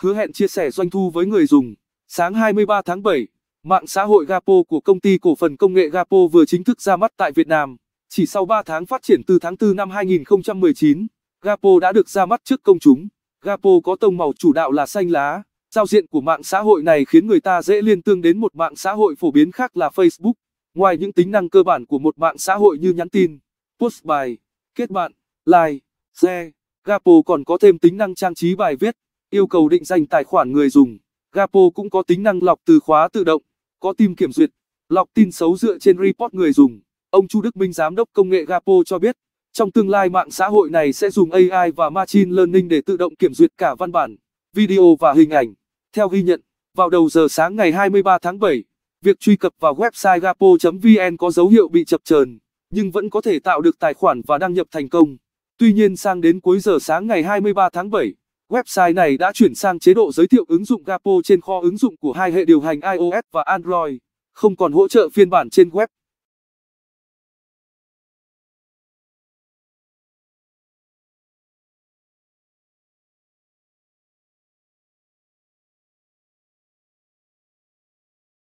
hứa hẹn chia sẻ doanh thu với người dùng. Sáng 23 tháng 7, mạng xã hội Gapo của công ty cổ phần công nghệ Gapo vừa chính thức ra mắt tại Việt Nam. Chỉ sau 3 tháng phát triển từ tháng 4 năm 2019, Gapo đã được ra mắt trước công chúng. Gapo có tông màu chủ đạo là xanh lá. Giao diện của mạng xã hội này khiến người ta dễ liên tương đến một mạng xã hội phổ biến khác là Facebook. Ngoài những tính năng cơ bản của một mạng xã hội như nhắn tin, post bài, kết bạn, like, share, Gapo còn có thêm tính năng trang trí bài viết yêu cầu định danh tài khoản người dùng. Gapo cũng có tính năng lọc từ khóa tự động, có tìm kiểm duyệt, lọc tin xấu dựa trên report người dùng. Ông Chu Đức Minh giám đốc công nghệ Gapo cho biết, trong tương lai mạng xã hội này sẽ dùng AI và machine learning để tự động kiểm duyệt cả văn bản, video và hình ảnh. Theo ghi nhận, vào đầu giờ sáng ngày 23 tháng 7, việc truy cập vào website gapo.vn có dấu hiệu bị chập chờn, nhưng vẫn có thể tạo được tài khoản và đăng nhập thành công. Tuy nhiên sang đến cuối giờ sáng ngày 23 tháng 7, Website này đã chuyển sang chế độ giới thiệu ứng dụng Gapo trên kho ứng dụng của hai hệ điều hành iOS và Android, không còn hỗ trợ phiên bản trên web.